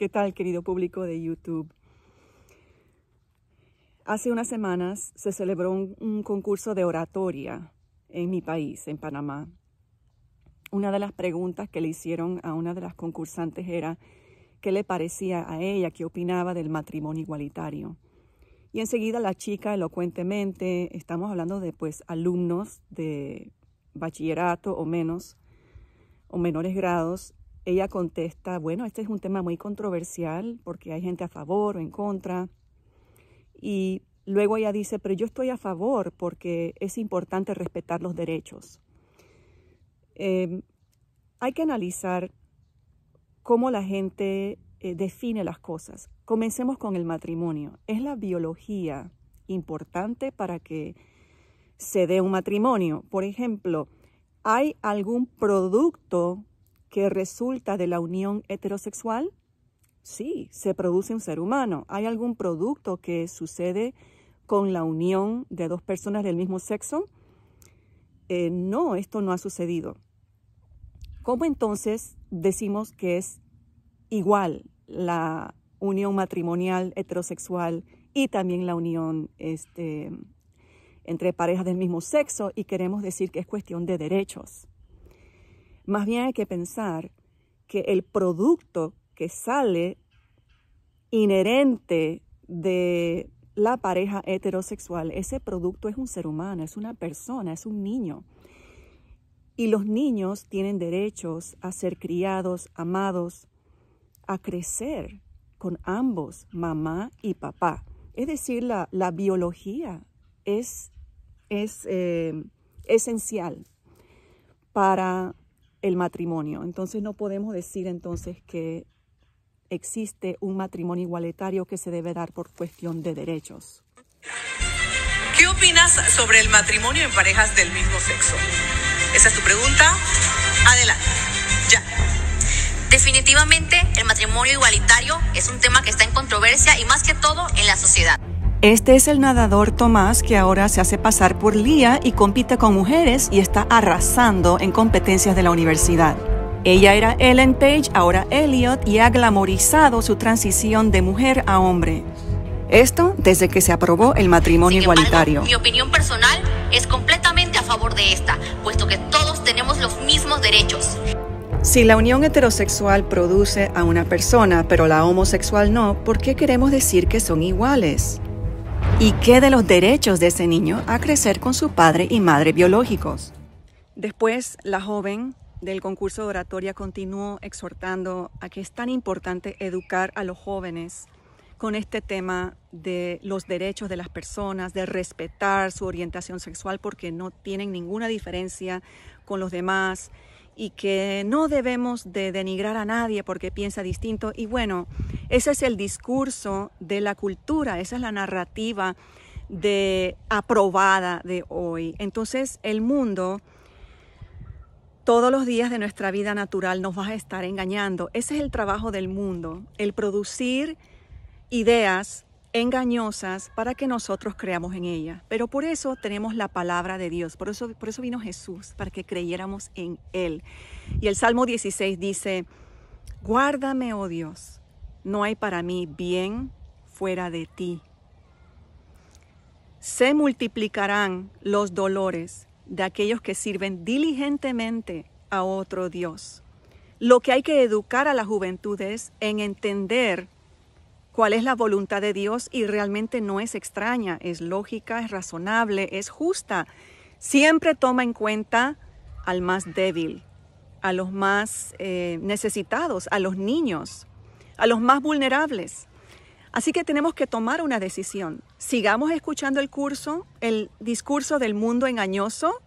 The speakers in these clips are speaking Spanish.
¿Qué tal, querido público de YouTube? Hace unas semanas se celebró un, concurso de oratoria en mi país, en Panamá. Una de las preguntas que le hicieron a una de las concursantes era qué le parecía a ella, qué opinaba del matrimonio igualitario. Y enseguida la chica elocuentemente, estamos hablando de pues alumnos de bachillerato o menos, o menores grados, ella contesta, bueno, este es un tema muy controversial porque hay gente a favor o en contra. Y luego ella dice, pero yo estoy a favor porque es importante respetar los derechos. Em, hay que analizar cómo la gente eh, define las cosas. Comencemos con el matrimonio. ¿Es la biología importante para que se dé un matrimonio? Por ejemplo, ¿hay algún producto que resulta de la unión heterosexual? Sí, se produce un ser humano. ¿Hay algún producto que sucede con la unión de dos personas del mismo sexo? Eh, no, esto no ha sucedido. ¿Cómo entonces decimos que es igual la unión matrimonial heterosexual y también la unión este, entre parejas del mismo sexo y queremos decir que es cuestión de derechos? Más bien hay que pensar que el producto que sale inherente de la pareja heterosexual, ese producto es un ser humano, es una persona, es un niño. Y los niños tienen derechos a ser criados, amados, a crecer con ambos, mamá y papá. Es decir, la, la biología es, es eh, esencial para el matrimonio. Entonces no podemos decir entonces que existe un matrimonio igualitario que se debe dar por cuestión de derechos. ¿Qué opinas sobre el matrimonio en parejas del mismo sexo? Esa es tu pregunta. Adelante. Ya. Definitivamente el matrimonio igualitario es un tema que está en controversia y más que todo en la sociedad. Este es el nadador Tomás que ahora se hace pasar por Lía y compite con mujeres y está arrasando en competencias de la universidad. Ella era Ellen Page, ahora Elliot, y ha glamorizado su transición de mujer a hombre. Esto desde que se aprobó el matrimonio igualitario. Mi opinión personal es completamente a favor de esta, puesto que todos tenemos los mismos derechos. Si la unión heterosexual produce a una persona, pero la homosexual no, ¿por qué queremos decir que son iguales? ¿Y qué de los derechos de ese niño a crecer con su padre y madre biológicos? Después, la joven del concurso de oratoria continuó exhortando a que es tan importante educar a los jóvenes con este tema de los derechos de las personas, de respetar su orientación sexual porque no tienen ninguna diferencia con los demás y que no debemos de denigrar a nadie porque piensa distinto. Y bueno, ese es el discurso de la cultura, esa es la narrativa de aprobada de hoy. Entonces el mundo todos los días de nuestra vida natural nos va a estar engañando. Ese es el trabajo del mundo, el producir ideas engañosas para que nosotros creamos en ella. Pero por eso tenemos la palabra de Dios, por eso, por eso vino Jesús, para que creyéramos en Él. Y el Salmo 16 dice, guárdame, oh Dios, no hay para mí bien fuera de ti. Se multiplicarán los dolores de aquellos que sirven diligentemente a otro Dios. Lo que hay que educar a la juventud es en entender cuál es la voluntad de Dios y realmente no es extraña, es lógica, es razonable, es justa. Siempre toma en cuenta al más débil, a los más eh, necesitados, a los niños, a los más vulnerables. Así que tenemos que tomar una decisión. Sigamos escuchando el curso, el discurso del mundo engañoso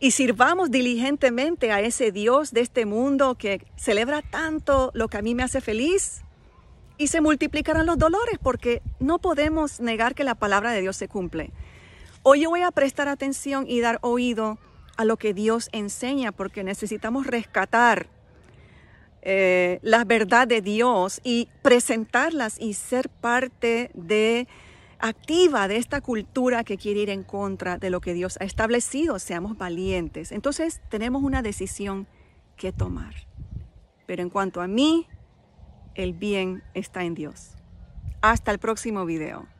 y sirvamos diligentemente a ese Dios de este mundo que celebra tanto lo que a mí me hace feliz y se multiplicarán los dolores porque no podemos negar que la palabra de Dios se cumple. Hoy yo voy a prestar atención y dar oído a lo que Dios enseña porque necesitamos rescatar eh, la verdad de Dios y presentarlas y ser parte de activa de esta cultura que quiere ir en contra de lo que Dios ha establecido. Seamos valientes. Entonces tenemos una decisión que tomar. Pero en cuanto a mí, el bien está en Dios. Hasta el próximo video.